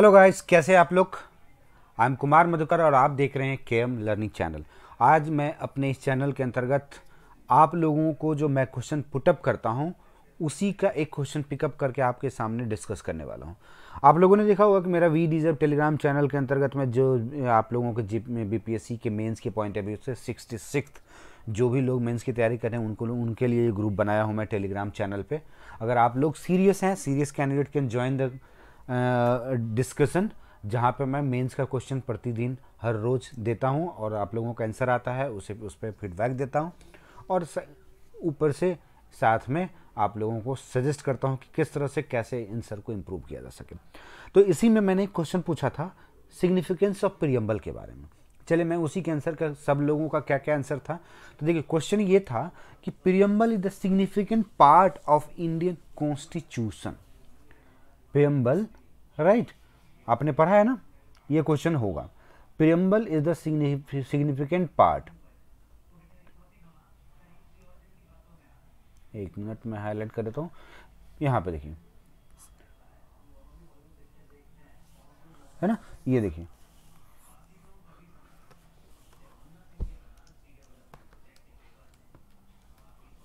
Hello guys कैसे आप लोग आई एम कुमार मधुकर और आप देख रहे हैं के एम लर्निंग चैनल आज मैं अपने इस चैनल के अंतर्गत आप लोगों को जो मैं क्वेश्चन पुटअप करता हूं उसी का एक क्वेश्चन पिकअप करके आपके सामने डिस्कस करने वाला हूं आप लोगों ने देखा होगा कि मेरा वी डिजर्व टेलीग्राम चैनल के अंतर्गत मैं जो आप लोगों के जी बी के मेन्स के पॉइंट ऑफ व्यू से सिक्सटी जो भी लोग मेंस की तैयारी कर रहे हैं उनको उनके लिए ग्रुप बनाया हूं मैं टेलीग्राम चैनल पर अगर आप लोग सीरियस हैं serious candidate can join the discussion जहाँ पे मैं मेंस का क्वेश्चन प्रतिदिन हर रोज़ देता हूँ और आप लोगों का आंसर आता है उसे उस पर फीडबैक देता हूँ और ऊपर से साथ में आप लोगों को सजेस्ट करता हूँ कि किस तरह से कैसे आंसर को इम्प्रूव किया जा सके तो इसी में मैंने एक क्वेश्चन पूछा था सिग्निफिकेंस ऑफ प्रियम्बल के बारे में चले मैं उसी के आंसर का सब लोगों का क्या क्या आंसर था तो देखिए क्वेश्चन ये था कि preamble is the significant part of Indian constitution preamble right आपने पढ़ा है ना ये क्वेश्चन होगा preamble is the significant part एक मिनट में हाईलाइट कर देता हूँ यहाँ पे देखिए है ना ये देखिए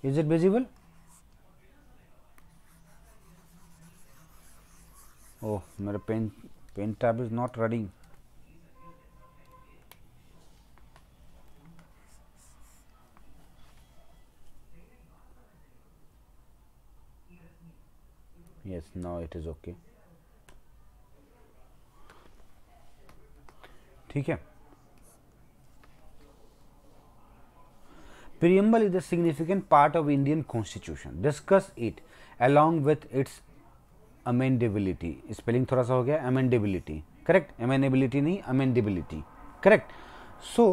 is it visible oh oh, मेरा pen pen tab is not running yes no it is okay ठीक है preamble is a significant part of Indian constitution discuss it along with its amendability spelling थोड़ा सा हो गया amendability correct अमेनेबिलिटी नहीं amendability correct so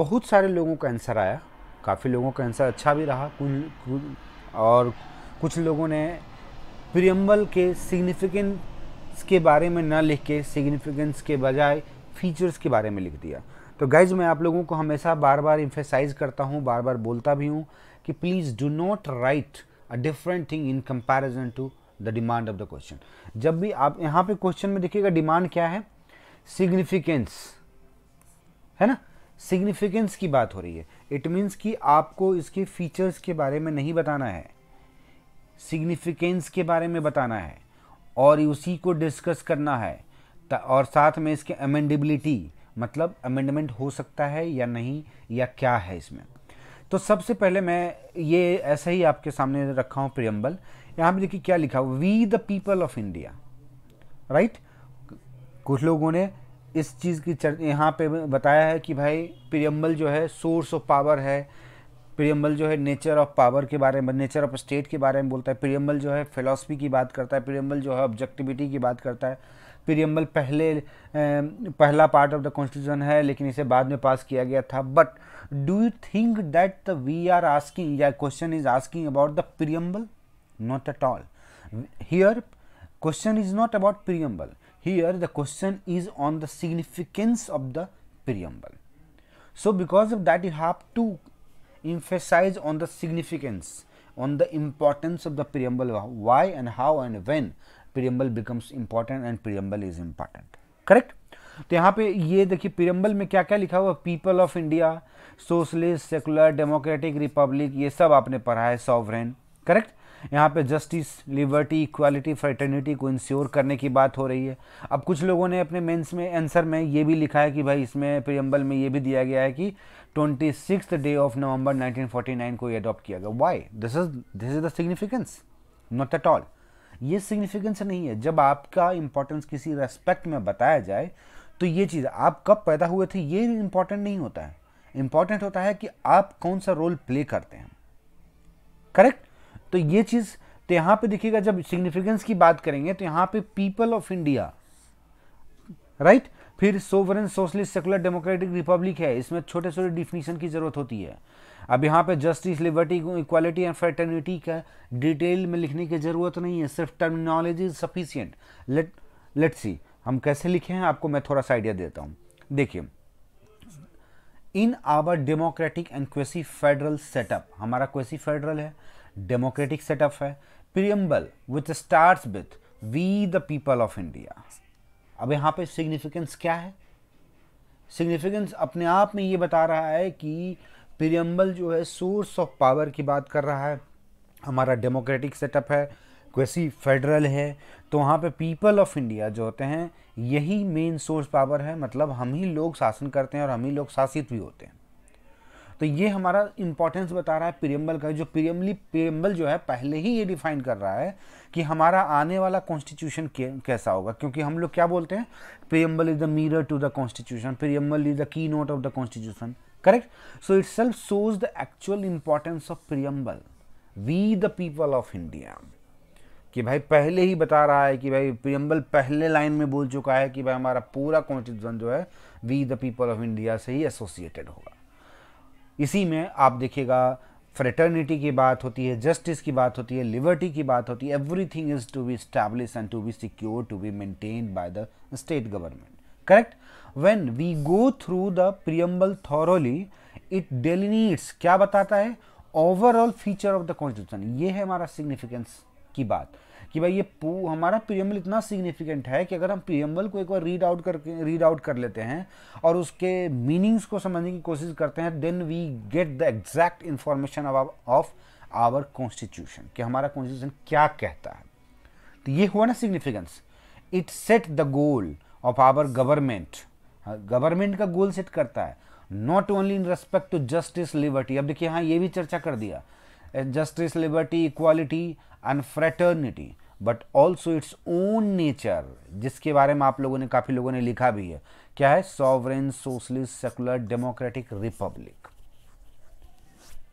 बहुत सारे लोगों का आंसर आया काफ़ी लोगों का आंसर अच्छा भी रहा कुछ और कुछ लोगों ने प्रियम्बल के सिग्निफिकेंस के बारे में ना लिख के सिग्निफिकेंस के बजाय फीचर्स के बारे में लिख दिया तो गाइज मैं आप लोगों को हमेशा बार बार इम्फेसाइज करता हूँ बार बार बोलता भी हूँ कि please do not write a different thing in comparison to the demand of the question जब भी आप यहां पे क्वेश्चन में देखिएगा डिमांड क्या है सिग्निफिकेंस है ना सिग्निफिकेंस की बात हो रही है इट मीन्स कि आपको इसके फीचर्स के बारे में नहीं बताना है सिग्निफिकेंस के बारे में बताना है और उसी को डिस्कस करना है और साथ में इसके अमेंडेबिलिटी मतलब अमेंडमेंट हो सकता है या नहीं या क्या है इसमें तो सबसे पहले मैं ये ऐसे ही आपके सामने रखा हूँ प्रियम्बल यहाँ पे देखिए क्या लिखा हुआ we the people of India right कुछ लोगों ने इस चीज़ की चर्चा यहाँ पे बताया है कि भाई पिरियम्बल जो है सोर्स ऑफ पावर है पिरियम्बल जो है नेचर ऑफ पावर के बारे में नेचर ऑफ स्टेट के बारे में बोलता है पिरियम्बल जो है फिलोसफी की बात करता है पिरियम्बल जो है ऑब्जेक्टिविटी की बात करता है पिरियम्बल पहले पहला पार्ट ऑफ द कॉन्स्टिट्यूशन है लेकिन इसे बाद में पास किया गया था but do you think that we are asking या question is asking about the preamble not at all. Here question is not about preamble, here the question is on the significance of the preamble. So, because of that you have to emphasize on the significance, on the importance of the preamble, why and how and when preamble becomes important and preamble is important, correct? तो यहाँ पे ये देखिए पिरम्बल में क्या क्या लिखा हुआ people of India socialist secular democratic republic ये सब आपने पढ़ा है सॉवरेन करेक्ट यहाँ पे जस्टिस लिबर्टी इक्वालिटी फ्रेटर्निटी को इंश्योर करने की बात हो रही है अब कुछ लोगों ने अपने मेंस में आंसर में ये भी लिखा है कि भाई इसमें प्रियम्बल में ये भी दिया गया है कि twenty six day of November 1949 को ये अडॉप्ट किया गया why this is this is the significance not at all ये सिग्निफिकेंस नहीं है जब आपका इंपॉर्टेंस किसी रेस्पेक्ट में बताया जाए तो ये चीज़ आप कब पैदा हुए थे ये इंपॉर्टेंट नहीं होता है इंपॉर्टेंट होता है कि आप कौन सा रोल प्ले करते हैं करेक्ट तो ये चीज़ तो यहां पे देखिएगा जब सिग्निफिकेंस की बात करेंगे तो यहां पे पीपल ऑफ इंडिया राइट फिर sovereign socialist secular democratic republic है इसमें छोटे छोटे डिफिनीशन की ज़रूरत होती है अब यहाँ पे justice liberty equality and fraternity का डिटेल में लिखने की ज़रूरत नहीं है सिर्फ terminology is sufficient let let see हम कैसे लिखे हैं आपको मैं थोड़ा सा आइडिया देता हूँ देखिए in our democratic and quasi federal setup हमारा क्वेसी फेडरल है डेमोक्रेटिक सेटअप है preamble with start with we the people of India अब यहाँ पे सिग्निफिकेंस क्या है सिग्निफिकेंस अपने आप में ये बता रहा है कि प्रियम्बल जो है सोर्स ऑफ पावर की बात कर रहा है हमारा डेमोक्रेटिक सेटअप है वैसी फेडरल है तो वहाँ पे पीपल ऑफ इंडिया जो होते हैं यही मेन सोर्स पावर है मतलब हम ही लोग शासन करते हैं और हम ही लोग शासित भी होते हैं तो ये हमारा इंपॉर्टेंस बता रहा है पीरियम्बल का जो पीरियम्बली पीरियम्बल जो है पहले ही ये डिफाइन कर रहा है कि हमारा आने वाला कॉन्स्टिट्यूशन कैसा होगा क्योंकि हम लोग क्या बोलते हैं preamble is the mirror to the constitution preamble is the key note of the constitution correct so itself shows the actual importance of preamble we the people of India कि भाई पहले ही बता रहा है कि भाई प्रियम्बल पहले line में बोल चुका है कि भाई हमारा पूरा कॉन्स्टिट्यूशन जो है we the people of India से ही एसोसिएटेड होगा इसी में आप देखिएगा फ्रेटर्निटी की बात होती है जस्टिस की बात होती है लिबर्टी की बात होती है everything is to be establish and to be secure to be maintain by the state government correct when we go through the preamble thoroughly it delineates क्या बताता है overall feature of the constitution ये है हमारा significance की बात कि भाई ये पू हमारा प्रियम्बल इतना सिग्निफिकेंट है कि अगर हम प्रियम्बल को एक बार रीड आउट करके रीड आउट कर लेते हैं और उसके मीनिंग्स को समझने की कोशिश करते हैं then we get the exact information of our constitution कि हमारा कॉन्स्टिट्यूशन क्या कहता है तो ये हुआ ना significance it set the goal of our government government का गोल सेट करता है not only in respect to justice liberty अब देखिए हाँ ये भी चर्चा कर दिया justice liberty equality and fraternity but also its own nature जिसके बारे में आप लोगों ने काफ़ी लोगों ने लिखा भी है क्या है sovereign socialist secular democratic republic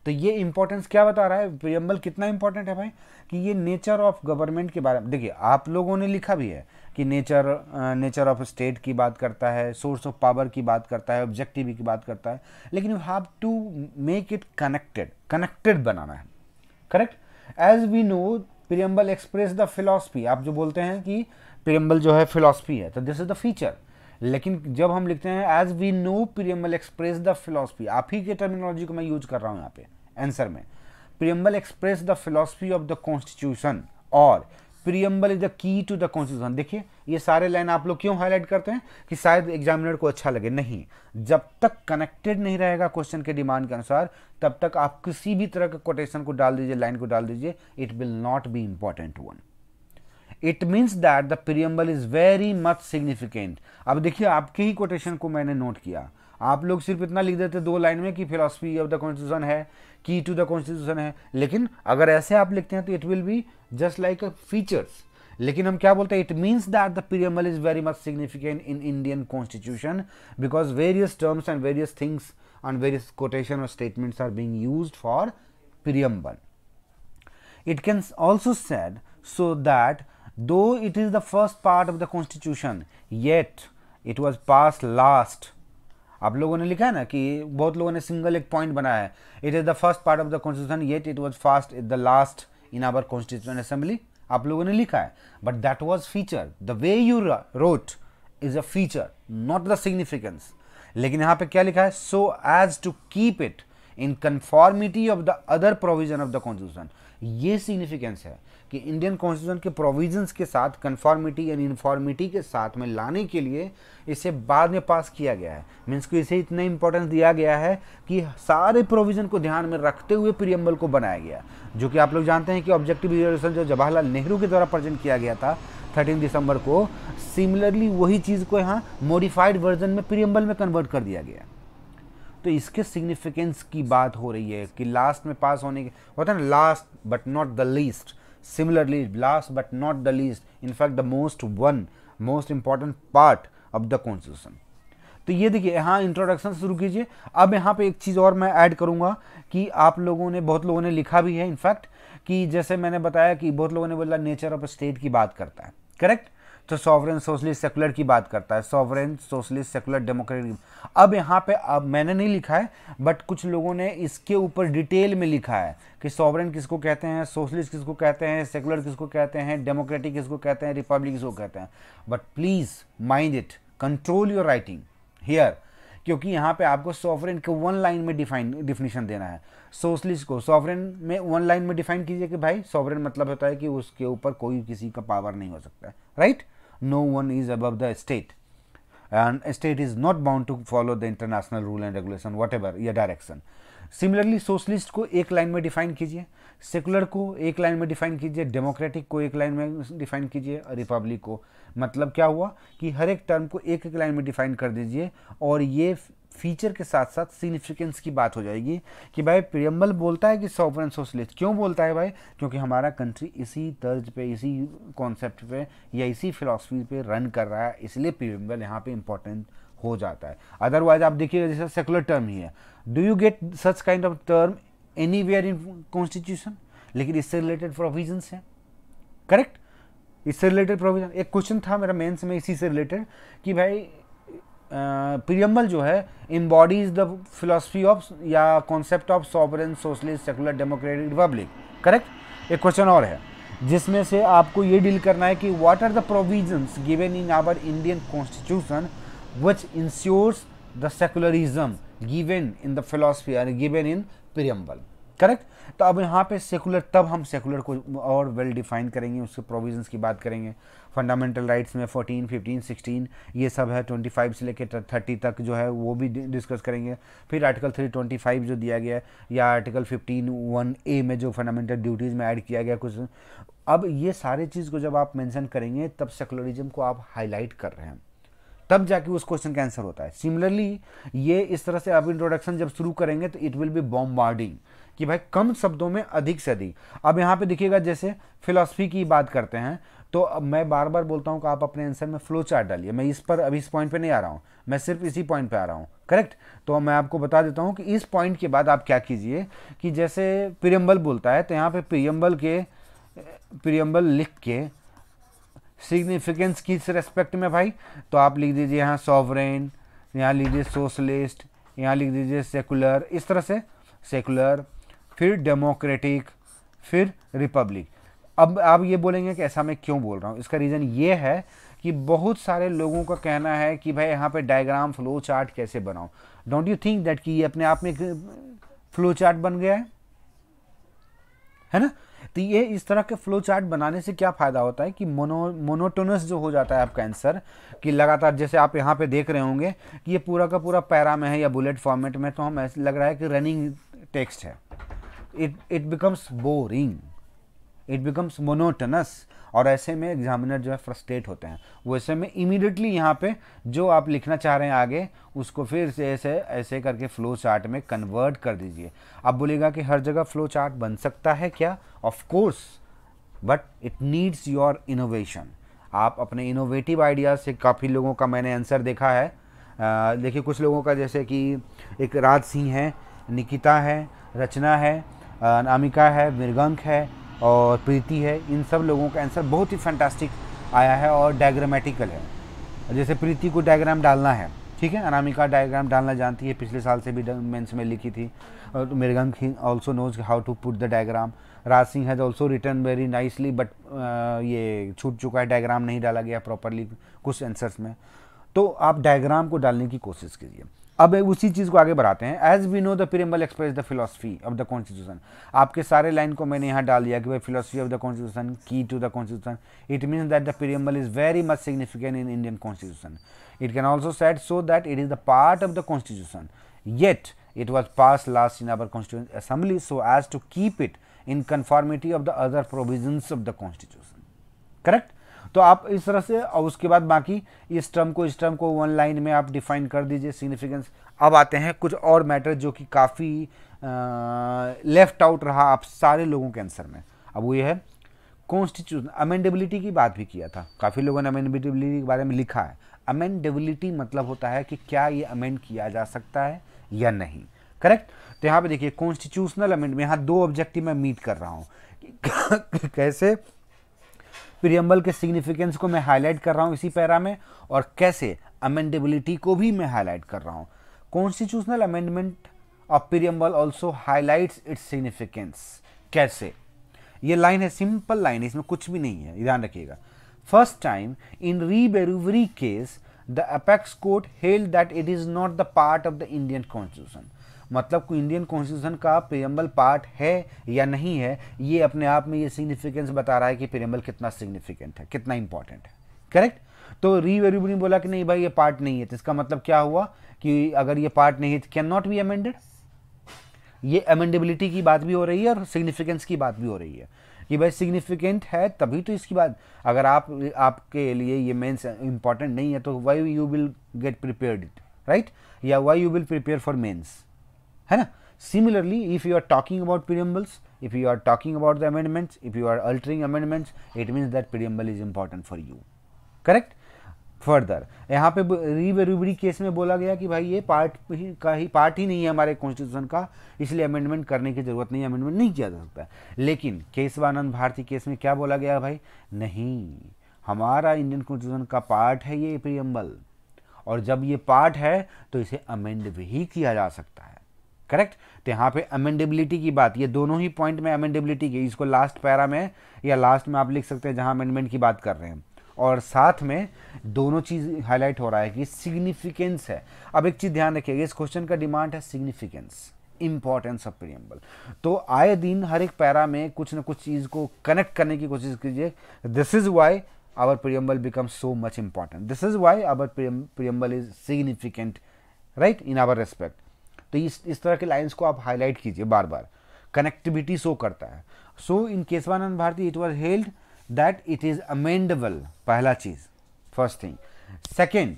तो ये इंपॉर्टेंस क्या बता रहा है प्रियम्बल कितना इंपॉर्टेंट है भाई कि ये नेचर ऑफ गवर्नमेंट के बारे में देखिए आप लोगों ने लिखा भी है कि नेचर नेचर ऑफ स्टेट की बात करता है सोर्स ऑफ पावर की बात करता है ऑब्जेक्टिव की बात करता है लेकिन you have to make it connected connected बनाना है correct as we know preamble express the philosophy आप जो बोलते हैं कि प्रियम्बल जो है फिलोसफी है तो दिस इज द फीचर लेकिन जब हम लिखते हैं as we know preamble express the philosophy आप ही के टर्मिनोलॉजी को मैं यूज कर रहा हूँ यहाँ पे आंसर में preamble express the philosophy of the constitution और preamble is the key to the constitution देखिए ये सारे लाइन आप लोग क्यों हाईलाइट करते हैं कि शायद एग्जामिनर को अच्छा लगे नहीं जब तक कनेक्टेड नहीं रहेगा क्वेश्चन के डिमांड के अनुसार तब तक आप किसी भी तरह के कोटेशन को डाल दीजिए लाइन को डाल दीजिए it will not be important one it means that the preamble is very much significant अब देखिए आपके ही कोटेशन को मैंने नोट किया आप लोग सिर्फ इतना लिख देते दो लाइन में कि फिलोसफी ऑफ द कॉन्स्टिट्यूशन है की टू द कॉन्स्टिट्यूशन है लेकिन अगर ऐसे आप लिखते हैं तो it will be just like features लेकिन हम क्या बोलते हैं it means that the preamble is very much significant in Indian constitution because various terms and various things and various quotations or statements are being used for preamble. It can also said so that though it is the first part of the constitution, yet it was passed last आप लोगों ने लिखा है ना कि बहुत लोगों ने सिंगल एक पॉइंट बनाया है it is the first part of the constitution yet it was passed the last in our constitution assembly आप लोगों ने लिखा है but that was feature the way you wrote is a feature not the significance लेकिन यहां पे क्या लिखा है so as to keep it in conformity of the other provision of the constitution ये सिग्निफिकेंस है कि इंडियन कॉन्स्टिट्यूशन के प्रोविजंस के साथ कन्फॉर्मिटी एंड इनफॉर्मिटी के साथ में लाने के लिए इसे बाद में पास किया गया है मीन्स को इसे इतना इंपॉर्टेंस दिया गया है कि सारे प्रोविजन को ध्यान में रखते हुए प्रियम्बल को बनाया गया जो कि आप लोग जानते हैं कि ऑब्जेक्टिव रिजोल्यूशन जो जवाहरलाल नेहरू के द्वारा प्रेजेंट किया गया था थर्टीन दिसंबर को सिमिलरली वही चीज़ को यहाँ मॉडिफाइड वर्जन में प्रियम्बल में कन्वर्ट कर दिया गया तो इसके सिग्निफिकेंस की बात हो रही है कि लास्ट में पास होने के होता है ना last but not the least similarly last but not the least in fact the most one most important part of the constitution तो ये देखिए यहाँ इंट्रोडक्शन शुरू कीजिए अब यहाँ पे एक चीज़ और मैं ऐड करूँगा कि आप लोगों ने बहुत लोगों ने लिखा भी है इनफैक्ट कि जैसे मैंने बताया कि बहुत लोगों ने बोला नेचर ऑफ स्टेट की बात करता है करेक्ट तो सॉवरेन सोशलिस्ट सेकुलर की बात करता है सॉवरेन सोशलिस्ट सेकुलर डेमोक्रेटिक अब यहाँ पे अब मैंने नहीं लिखा है बट कुछ लोगों ने इसके ऊपर डिटेल में लिखा है कि सॉवरेन किसको कहते हैं सोशलिस्ट किसको कहते हैं सेकुलर किसको कहते हैं डेमोक्रेटिक किसको कहते हैं रिपब्लिक किसको कहते हैं but please mind it control your writing here क्योंकि यहाँ पे आपको सॉवरेन के वन लाइन में डिफाइन डिफिनीशन देना है सोशलिस्ट को सॉवरेन में वन लाइन में डिफाइन कीजिए कि भाई सॉवरेन मतलब होता है कि उसके ऊपर कोई किसी का पावर नहीं हो सकता right right? no one is above the state and state is not bound to follow the international rule and regulation whatever या direction. सिमिलरली सोशलिस्ट को एक लाइन में डिफाइन कीजिए सेकुलर को एक लाइन में डिफाइन कीजिए डेमोक्रेटिक को एक लाइन में डिफाइन कीजिए रिपब्लिक को मतलब क्या हुआ कि हर एक टर्म को एक एक लाइन में डिफाइन कर दीजिए और ये फीचर के साथ साथ सिग्निफिकेंस की बात हो जाएगी कि भाई प्रियम्बल बोलता है कि सॉवरन सोशलिस्ट क्यों बोलता है भाई क्योंकि हमारा कंट्री इसी तर्ज पे इसी कॉन्सेप्ट पे या इसी फिलासफी पे रन कर रहा है इसलिए प्रियम्बल यहाँ पे इंपॉर्टेंट हो जाता है अदरवाइज आप देखिएगा जैसे सेकुलर टर्म ही है do you get such kind of term anywhere in constitution लेकिन इससे रिलेटेड प्रोविजन है करेक्ट इससे रिलेटेड प्रोविजन एक क्वेश्चन था मेरा मेन्स में इसी से रिलेटेड कि भाई प्रियम्बल जो है इम्बॉडीज द फिलोसफी ऑफ या concept of sovereign socialist secular democratic republic correct एक क्वेश्चन और है जिसमें से आपको ये डील करना है कि what are the provision given in our Indian constitution which ensures the secularism given in the philosophy and given in preamble correct तो अब यहाँ पे सेकुलर तब हम सेकुलर को और वेल डिफाइन करेंगे उसके प्रोविजंस की बात करेंगे फंडामेंटल राइट्स में 14, 15, 16 ये सब है 25 से लेकर 30 तक जो है वो भी डिस्कस करेंगे फिर आर्टिकल 325 जो दिया गया है या आर्टिकल 15 वन ए में जो फंडामेंटल ड्यूटीज़ में ऐड किया गया कुछ अब ये सारे चीज़ को जब आप मैंसन करेंगे तब सेकुलरिज्म को आप हाईलाइट कर रहे हैं तब जाके उस क्वेश्चन का आंसर होता है सिमिलरली ये इस तरह से आप इंट्रोडक्शन जब शुरू करेंगे तो इट विल बी बॉम्बार्डिंग कि भाई कम शब्दों में अधिक से अधिक अब यहाँ पे देखिएगा जैसे फिलोसफी की बात करते हैं तो अब मैं बार बार बोलता हूँ कि आप अपने आंसर में फ्लो चार्ट डालिए मैं इस पर अभी इस पॉइंट पे नहीं आ रहा हूँ मैं सिर्फ इसी पॉइंट पे आ रहा हूँ करेक्ट तो मैं आपको बता देता हूँ कि इस पॉइंट के बाद आप क्या कीजिए कि जैसे प्रियम्बल बोलता है तो यहाँ पे प्रियम्बल के प्रियम्बल लिख के सिग्निफिकेंस किस रेस्पेक्ट में भाई तो आप लिख दीजिए यहाँ सॉवरेन यहाँ लिख दीजिए सोशलिस्ट यहाँ लिख दीजिए सेकुलर इस तरह से सेकुलर फिर डेमोक्रेटिक फिर रिपब्लिक अब आप ये बोलेंगे कि ऐसा मैं क्यों बोल रहा हूँ इसका रीज़न ये है कि बहुत सारे लोगों का कहना है कि भाई यहाँ पे डायग्राम फ्लो चार्ट कैसे बनाऊँ डोंट यू थिंक दैट कि ये अपने आप में फ्लो चार्ट बन गया है है ना तो ये इस तरह के फ्लो चार्ट बनाने से क्या फ़ायदा होता है कि मोनो मोनोटोनस जो हो जाता है आपका आंसर कि लगातार जैसे आप यहाँ पे देख रहे होंगे कि ये पूरा का पूरा पैरा में है या बुलेट फॉर्मेट में तो हम ऐसे लग रहा है कि रनिंग टेक्स्ट है it it becomes boring it becomes monotonous और ऐसे में एग्जामिनर जो है फ्रस्ट्रेट होते हैं वो ऐसे में इमीडिएटली यहाँ पे जो आप लिखना चाह रहे हैं आगे उसको फिर से ऐसे ऐसे करके फ्लो चार्ट में कन्वर्ट कर दीजिए आप बोलेगा कि हर जगह फ्लो चार्ट बन सकता है क्या of course but it needs your innovation आप अपने इनोवेटिव आइडियाज़ से काफ़ी लोगों का मैंने आंसर देखा है देखिए कुछ लोगों का जैसे कि एक राज सिंह है निकिता है रचना है अनामिका है मृगंक है और प्रीति है इन सब लोगों का आंसर बहुत ही फैंटास्टिक आया है और डायग्रामेटिकल है जैसे प्रीति को डायग्राम डालना है ठीक है अनामिका डायग्राम डालना जानती है पिछले साल से भी मेंस में लिखी थी और मृगंक ही also knows how to put the diagram Raj Singh has also written very nicely but ये छूट चुका है डायग्राम नहीं डाला गया प्रॉपरली कुछ आंसर्स में तो आप डायग्राम को डालने की कोशिश कीजिए अब उसी चीज़ को आगे बढ़ाते हैं as we know the preamble express the philosophy of the constitution आपके सारे लाइन को मैंने यहाँ डाल दिया कि भाई philosophy of the constitution key to the constitution it means that the preamble is very much significant in Indian constitution it can also set so that it is the part of the constitution yet it was pass last in our constitution assembly so as to keep it in conformity of the other provision of the constitution correct तो आप इस तरह से और उसके बाद बाकी इस टर्म को इस टर्म को वन लाइन में आप डिफाइन कर दीजिए सिग्निफिकेंस अब आते हैं कुछ और मैटर जो कि काफ़ी लेफ्ट आउट रहा आप सारे लोगों के आंसर में अब वो ये है कॉन्स्टिट्यूशन अमेंडेबिलिटी की बात भी किया था काफ़ी लोगों ने अमेंडेबिलिटी के बारे में लिखा है अमेंडेबिलिटी मतलब होता है कि क्या ये अमेंड किया जा सकता है या नहीं करेक्ट तो यहाँ पे देखिए कॉन्स्टिट्यूशनल अमेंडमेंट यहाँ दो ऑब्जेक्टिव मैं मीट कर रहा हूँ कैसे प्रियम्बल के सिग्निफिकेंस को मैं हाईलाइट कर रहा हूँ इसी पैरा में और कैसे अमेंडेबिलिटी को भी मैं हाईलाइट कर रहा हूँ constitutional amendment of preamble also highlights its significance कैसे ये लाइन है सिंपल लाइन है इसमें कुछ भी नहीं है ध्यान रखिएगा first time in Berubari case the apex court held that it is not the part of the Indian constitution मतलब कोई इंडियन कॉन्स्टिट्यूशन का प्रियम्बल पार्ट है या नहीं है ये अपने आप में ये सिग्निफिकेंस बता रहा है कि प्रियम्बल कितना सिग्निफिकेंट है कितना इंपॉर्टेंट है करेक्ट तो री ने बोला कि नहीं भाई ये पार्ट नहीं है तो इसका मतलब क्या हुआ कि अगर ये पार्ट नहीं है कैन नॉट बी अमेंडेड ये अमेंडेबिलिटी की बात भी हो रही है और सिग्निफिकेंस की बात भी हो रही है कि भाई सिग्निफिकेंट है तभी तो इसकी बात अगर आप आपके लिए ये मेंस इंपॉर्टेंट नहीं है तो why you will get prepared it right या why you will prepare for mains है ना similarly if you are talking about preambles if you are talking about the amendments if you are altering amendments it means that preamble is important for you correct further यहाँ पे रीवेरूबरी case में बोला गया कि भाई ये पार्ट ही का ही part ही नहीं है हमारे कॉन्स्टिट्यूशन का इसलिए अमेंडमेंट करने की ज़रूरत नहीं अमेंडमेंट नहीं किया जा सकता लेकिन केशवानंद भारती केस में क्या बोला गया भाई नहीं हमारा इंडियन कॉन्स्टिट्यूशन का पार्ट है ये प्रियम्बल और जब ये पार्ट है तो इसे अमेंड भी किया जा सकता है करेक्ट तो यहाँ पे अमेंडेबिलिटी की बात ये दोनों ही पॉइंट में अमेंडेबिलिटी की इसको लास्ट पैरा में या लास्ट में आप लिख सकते हैं जहाँ अमेंडमेंट की बात कर रहे हैं और साथ में दोनों चीज़ हाईलाइट हो रहा है कि सिग्निफिकेंस है अब एक चीज़ ध्यान रखिएगा इस क्वेश्चन का डिमांड है सिग्निफिकेंस इम्पॉर्टेंस ऑफ प्रियम्बल तो आए दिन हर एक पैरा में कुछ ना कुछ चीज़ को कनेक्ट करने की कोशिश कीजिए this is why our preamble become so much important this is why our preamble is significant right in our respect तो इस इस तरह के लाइन्स को आप हाईलाइट कीजिए बार बार कनेक्टिविटी शो करता है so in Kesavananda Bharati it was held that it is amendable पहला चीज़ फर्स्ट थिंग सेकेंड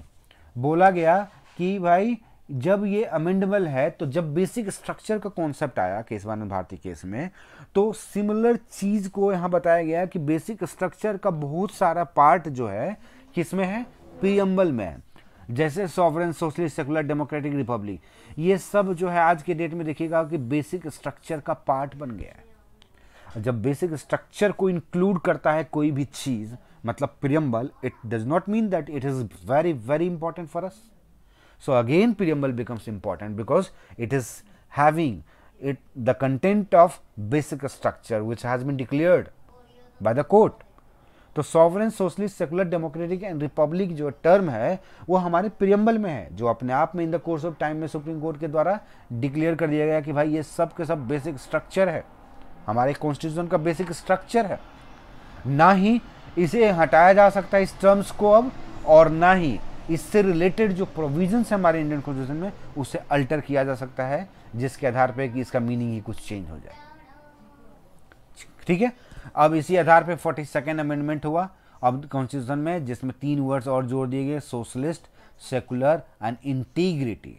बोला गया कि भाई जब ये अमेंडेबल है तो जब बेसिक स्ट्रक्चर का कॉन्सेप्ट आया केशवानंद भारती केस में तो सिमिलर चीज़ को यहाँ बताया गया कि बेसिक स्ट्रक्चर का बहुत सारा पार्ट जो है किसमें है पीएम्बल में है जैसे sovereign socialist secular democratic republic ये सब जो है आज के डेट में देखिएगा कि बेसिक स्ट्रक्चर का पार्ट बन गया है जब बेसिक स्ट्रक्चर को इंक्लूड करता है कोई भी चीज़ मतलब preamble it does not mean that it is very very important for us so again preamble becomes important because it is having it the content of basic structure which has been declared by the court तो sovereign socialist secular democratic and republic जो term है वो हमारे preamble में है जो अपने आप में in the course of time में सुप्रीम कोर्ट के द्वारा डिक्लेयर कर दिया गया कि भाई ये सब के सब बेसिक स्ट्रक्चर है हमारे कॉन्स्टिट्यूशन का बेसिक स्ट्रक्चर है ना ही इसे हटाया जा सकता है इस टर्म्स को अब और ना ही इससे रिलेटेड जो प्रोविजन है हमारे इंडियन कॉन्स्टिट्यूशन में उसे अल्टर किया जा सकता है जिसके आधार पर कि इसका मीनिंग ही कुछ चेंज हो जाए ठीक है अब इसी आधार पर फोर्टी सेकेंड अमेंडमेंट हुआ अब कॉन्स्टिट्यूशन में जिसमें तीन वर्ड्स और जोड़ दिए गए socialist secular and integrity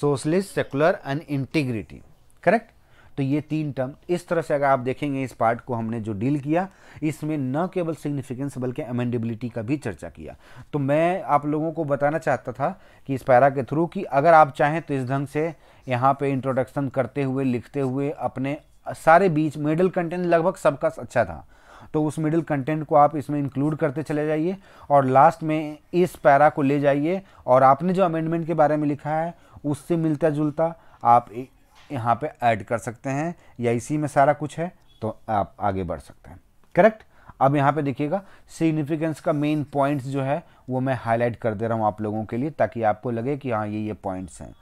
socialist secular and integrity correct तो ये तीन टर्म इस तरह से अगर आप देखेंगे इस पार्ट को हमने जो डील किया इसमें न केवल सिग्निफिकेंस बल्कि अमेंडेबिलिटी का भी चर्चा किया तो मैं आप लोगों को बताना चाहता था कि इस पैरा के थ्रू कि अगर आप चाहें तो इस ढंग से यहाँ पे इंट्रोडक्शन करते हुए लिखते हुए अपने सारे बीच मिडिल कंटेंट लगभग सबका अच्छा था तो उस मिडिल कंटेंट को आप इसमें इंक्लूड करते चले जाइए और लास्ट में इस पैरा को ले जाइए और आपने जो अमेंडमेंट के बारे में लिखा है उससे मिलता जुलता आप यहाँ पे ऐड कर सकते हैं या इसी में सारा कुछ है तो आप आगे बढ़ सकते हैं करेक्ट अब यहाँ पे देखिएगा सिग्निफिकेंस का मेन पॉइंट्स जो है वो मैं हाईलाइट कर दे रहा हूँ आप लोगों के लिए ताकि आपको लगे कि हाँ ये ये पॉइंट्स हैं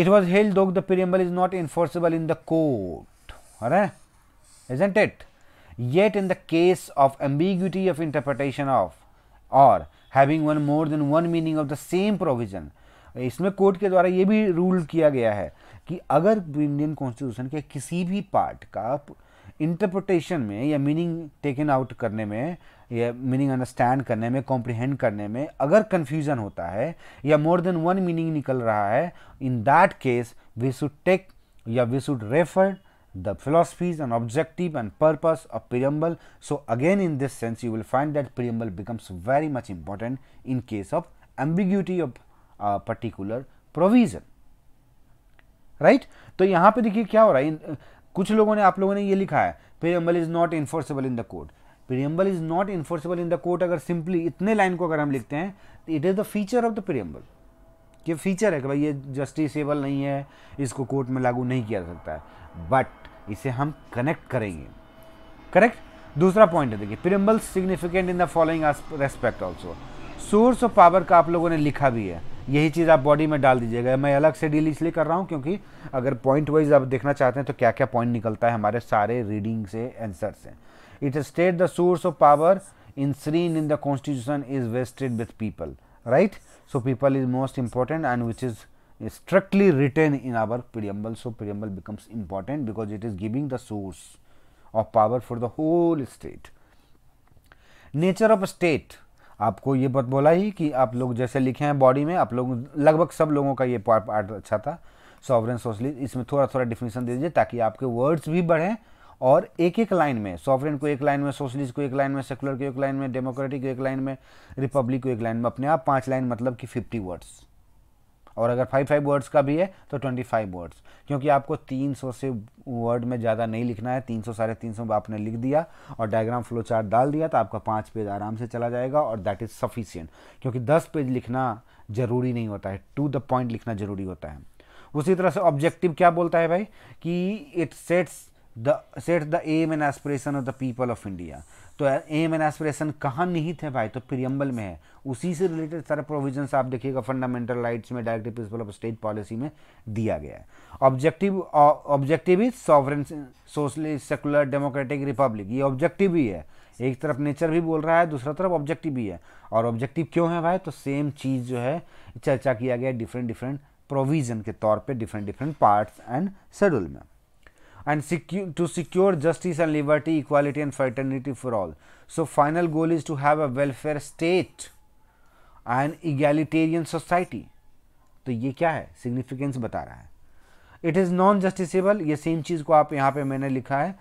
It was held though the preamble is not enforceable in the court, right? isn't it? Yet in the case of ambiguity of interpretation of or having one more than one meaning of the same provision, इसमें court के द्वारा ये भी rule किया गया है कि अगर इंडियन कॉन्स्टिट्यूशन के किसी भी पार्ट का इंटरप्रटेशन में या मीनिंग टेकन आउट करने में या मीनिंग अंडरस्टैंड करने में कॉम्प्रीहेंड करने में अगर कन्फ्यूजन होता है या मोर देन वन मीनिंग निकल रहा है in that case we should take या we should refer the philosophies and objective and purpose of preamble so again in this sense you will find that preamble becomes very much important in case of ambiguity of particular provision right तो यहां पर देखिए क्या हो रहा है कुछ लोगों ने आप लोगों ने ये लिखा है preamble is not enforceable in the court preamble is not enforceable in the court अगर सिंपली इतने लाइन को अगर हम लिखते हैं तो it is the feature of the preamble ये फीचर है कि भाई ये जस्टिसेबल नहीं है इसको कोर्ट में लागू नहीं किया जा सकता है बट इसे हम कनेक्ट करेंगे करेक्ट दूसरा पॉइंट है देखिए preamble significant in the following respect also source of power का आप लोगों ने लिखा भी है यही चीज़ आप बॉडी में डाल दीजिएगा मैं अलग से डील इसलिए कर रहा हूँ क्योंकि अगर पॉइंट वाइज आप देखना चाहते हैं तो क्या क्या पॉइंट निकलता है हमारे सारे रीडिंग से एंसर से it state the source of power in seen in the constitution is vested with people right so people is most important and which is strictly written in our preamble so preamble becomes important because it is giving the source of power for the whole state nature of state आपको ये बात बोला ही कि आप लोग जैसे लिखे हैं बॉडी में आप लोग लगभग सब लोगों का ये पार्ट अच्छा था सॉवरन सोशलिस्ट इसमें थोड़ा थोड़ा डिफिनेशन दे दीजिए ताकि आपके वर्ड्स भी बढ़ें और एक एक लाइन में सॉवरन को एक लाइन में सोशलिस्ट को एक लाइन में सेकुलर को एक लाइन में डेमोक्रेटिक को एक लाइन में रिपब्लिक को एक लाइन में अपने आप पाँच लाइन मतलब कि फिफ्टी वर्ड्स और अगर फाइव फाइव वर्ड्स का भी है तो ट्वेंटी फाइव वर्ड्स क्योंकि आपको तीन सौ से वर्ड में ज़्यादा नहीं लिखना है तीन सौ साढ़े तीन सौ आपने लिख दिया और डायग्राम फ्लो चार्ट डाल दिया तो आपका पाँच पेज आराम से चला जाएगा और दैट इज़ सफिशियंट क्योंकि दस पेज लिखना ज़रूरी नहीं होता है टू द पॉइंट लिखना ज़रूरी होता है उसी तरह से ऑब्जेक्टिव क्या बोलता है भाई कि it sets the sets the aim and aspiration of the people of India तो एम एंड एस्पिरेशन कहाँ निहित है भाई तो प्रियम्बल में है उसी से रिलेटेड सारे प्रोविजंस आप देखिएगा फंडामेंटल राइट्स में directive principle of state policy में दिया गया है objective objective is sovereign socialist secular democratic republic ये ऑब्जेक्टिव ही है एक तरफ नेचर भी बोल रहा है दूसरा तरफ ऑब्जेक्टिव भी है और ऑब्जेक्टिव क्यों है भाई तो सेम चीज़ जो है चर्चा किया गया डिफरेंट डिफरेंट प्रोविज़न के तौर पे different different parts and schedule में and to secure justice and liberty, equality and fraternity for all. So, final goal is to have a welfare state and egalitarian society. So, what is क्या है it is non justiciable ये same चीज़ को आप यहाँ पे मैंने लिखा है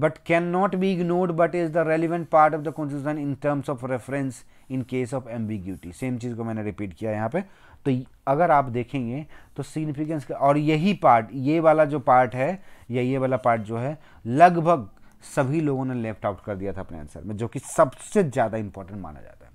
but can not be ignored but is the relevant part of the constitution in terms of reference in case of ambiguity same चीज़ को मैंने रिपीट किया यहाँ पे तो अगर आप देखेंगे तो सिग्निफिकेंस का और यही पार्ट ये वाला जो पार्ट है या ये वाला पार्ट जो है लगभग सभी लोगों ने लेफ्ट आउट कर दिया था अपने आंसर में जो कि सबसे ज़्यादा इंपॉर्टेंट माना जाता है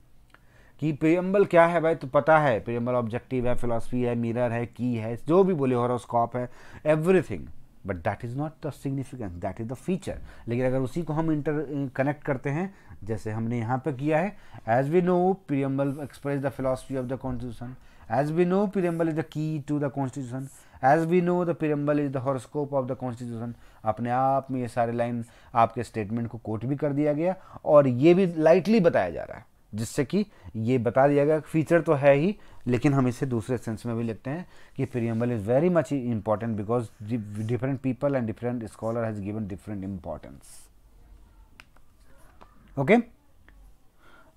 कि प्रियम्बल क्या है भाई तो पता है प्रियम्बल ऑब्जेक्टिव है फिलोसफी है मिरर है की है जो भी बोले हॉरोस्कोप है everything but that is not the significance that is the feature लेकिन अगर उसी को हम इंटर कनेक्ट करते हैं जैसे हमने यहाँ पर किया है as we know preamble express the philosophy of the constitution as we know preamble is the key to the constitution as we know the preamble is the horoscope of the constitution अपने आप में ये सारे line आपके statement को coat भी कर दिया गया और ये भी लाइटली बताया जा रहा है जिससे कि ये बता दिया गया फीचर तो है ही लेकिन हम इसे दूसरे सेंस में भी लेते हैं कि preamble is very much important because different people and different scholar has given different importance okay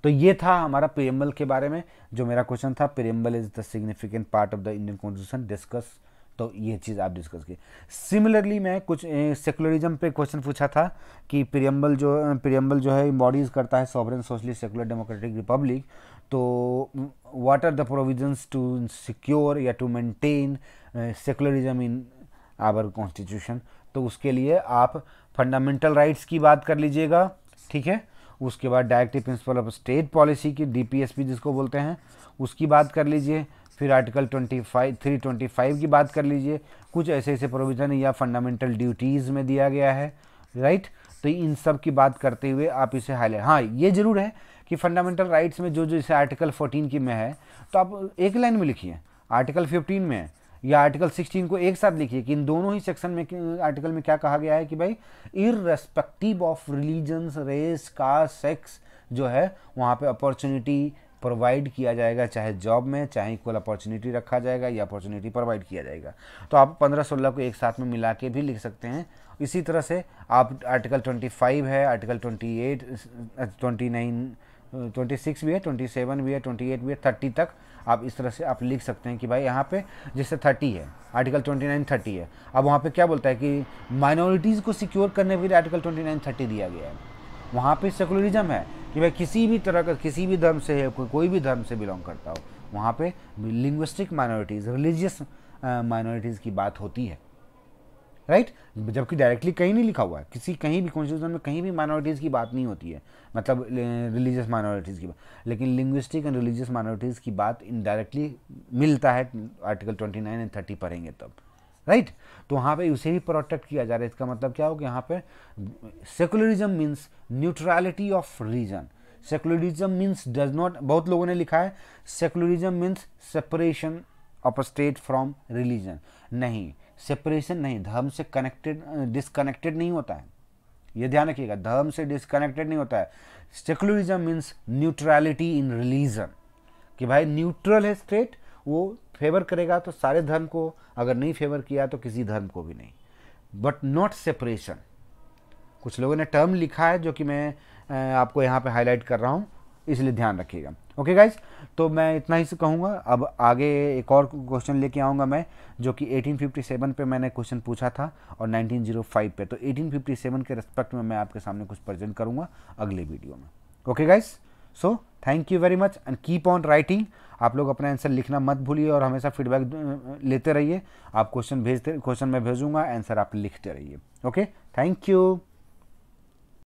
तो ये था हमारा प्रियम्बल के बारे में जो मेरा क्वेश्चन था preamble is the significant part of the Indian constitution discuss तो ये चीज़ आप डिस्कस की सिमिलरली मैं कुछ सेकुलरिज्म पे क्वेश्चन पूछा था कि प्रियम्बल जो प्रियम्बल जो है इम्बॉडीज करता है sovereign socialist secular democratic republic तो what are the provisions to secure या to maintain secularism in our constitution तो उसके लिए आप फंडामेंटल राइट्स की बात कर लीजिएगा ठीक है उसके बाद directive principle of state policy की डी जिसको बोलते हैं उसकी बात कर लीजिए फिर आर्टिकल 25 325 की बात कर लीजिए कुछ ऐसे ऐसे प्रोविज़न या फंडामेंटल ड्यूटीज़ में दिया गया है राइट तो इन सब की बात करते हुए आप इसे हाईलाइट हाँ ये ज़रूर है कि फंडामेंटल राइट्स में जो जो इसे आर्टिकल 14 की में है तो आप एक लाइन में लिखिए आर्टिकल 15 में या आर्टिकल 16 को एक साथ लिखिए कि इन दोनों ही सेक्शन में आर्टिकल में क्या कहा गया है कि भाई irrespective of religions race caste sex जो है वहाँ पे अपॉर्चुनिटी प्रोवाइड किया जाएगा चाहे जॉब में चाहे इक्वल अपॉर्चुनिटी रखा जाएगा या अपॉर्चुनिटी प्रोवाइड किया जाएगा तो आप पंद्रह सोलह को एक साथ में मिला के भी लिख सकते हैं इसी तरह से आप आर्टिकल ट्वेंटी फाइव है article twenty eight twenty nine twenty six भी है ट्वेंटी सेवन भी है ट्वेंटी एट भी है थर्टी तक आप इस तरह से आप लिख सकते हैं कि भाई यहाँ पे जैसे थर्टी है आर्टिकल ट्वेंटी नाइन थर्टी है अब वहाँ पे क्या बोलता है कि माइनॉरिटीज़ को सिक्योर करने के लिए आर्टिकल ट्वेंटी नाइन थर्टी दिया गया है वहाँ पे सेकुलरिज्म है कि मैं किसी भी तरह का किसी भी धर्म से है को, कोई भी धर्म से बिलोंग करता हो वहाँ पे लिंग्विस्टिक माइनॉरिटीज़ रिलीजियस माइनॉरिटीज़ की बात होती है राइट right? जबकि डायरेक्टली कहीं नहीं लिखा हुआ है किसी कहीं भी कॉन्स्टिट्यूशन में कहीं भी माइनॉरिटीज़ की बात नहीं होती है मतलब रिलीजियस माइनॉरिटीज़ की बात लेकिन लिंग्विस्टिक एंड रिलीजियस माइनॉरिटीज़ की बात इनडायरेक्टली मिलता है आर्टिकल ट्वेंटी एंड थर्टी पढ़ेंगे तब राइट तो वहाँ पे उसे भी प्रोटेक्ट किया जा रहा है इसका मतलब क्या हो कि यहाँ पे secularism means neutrality of reason secularism means does not बहुत लोगों ने लिखा है secularism means separation of a state from religion नहीं सेपरेशन नहीं धर्म से कनेक्टेड डिसकनेक्टेड नहीं होता है ये ध्यान रखिएगा धर्म से डिसकनेक्टेड नहीं होता है secularism means neutrality in religion कि भाई न्यूट्रल है स्टेट वो फेवर करेगा तो सारे धर्म को अगर नहीं फेवर किया तो किसी धर्म को भी नहीं बट नॉट सेपरेशन कुछ लोगों ने टर्म लिखा है जो कि मैं आपको यहाँ पे हाईलाइट कर रहा हूँ इसलिए ध्यान रखिएगा ओके गाइज तो मैं इतना ही से कहूँगा अब आगे एक और क्वेश्चन लेके आऊँगा मैं जो कि 1857 पे मैंने क्वेश्चन पूछा था और 1905 पे तो 1857 के रेस्पेक्ट में मैं आपके सामने कुछ प्रेजेंट करूँगा अगले वीडियो में okay guys so thank you very much and keep on writing आप लोग अपना आंसर लिखना मत भूलिए और हमेशा फीडबैक लेते रहिए आप क्वेश्चन भेजते क्वेश्चन मैं भेजूंगा आंसर आप लिखते रहिए ओके थैंक यू